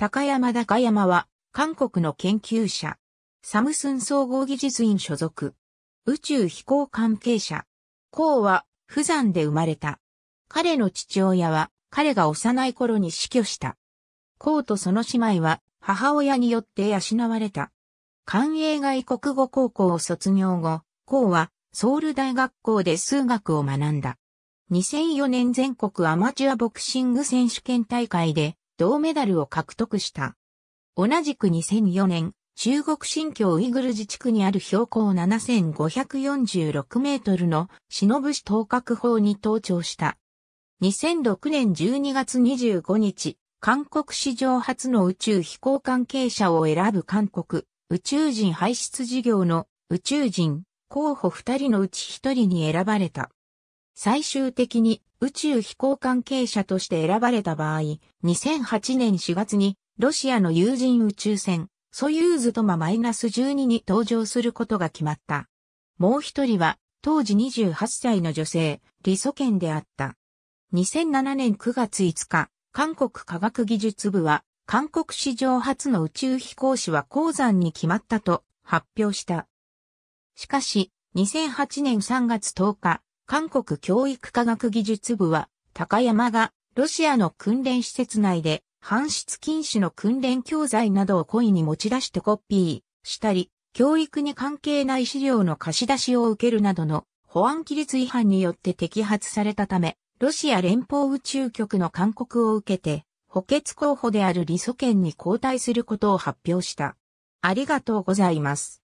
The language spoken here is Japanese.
高山高山は、韓国の研究者。サムスン総合技術院所属。宇宙飛行関係者。コウは、富山で生まれた。彼の父親は、彼が幼い頃に死去した。コウとその姉妹は、母親によって養われた。官営外国語高校を卒業後、コウは、ソウル大学校で数学を学んだ。2004年全国アマチュアボクシング選手権大会で、銅メダルを獲得した。同じく2004年、中国新疆ウイグル自治区にある標高7546メートルの忍ぶ市東角法に登頂した。2006年12月25日、韓国史上初の宇宙飛行関係者を選ぶ韓国宇宙人排出事業の宇宙人候補2人のうち1人に選ばれた。最終的に宇宙飛行関係者として選ばれた場合、2008年4月にロシアの有人宇宙船、ソユーズトマイナス -12 に登場することが決まった。もう一人は、当時28歳の女性、リソケンであった。2007年9月5日、韓国科学技術部は、韓国史上初の宇宙飛行士は鉱山に決まったと発表した。しかし、2008年3月10日、韓国教育科学技術部は、高山がロシアの訓練施設内で、搬出禁止の訓練教材などを故意に持ち出してコピーしたり、教育に関係ない資料の貸し出しを受けるなどの保安規律違反によって摘発されたため、ロシア連邦宇宙局の勧告を受けて、補欠候補であるリソ県に交代することを発表した。ありがとうございます。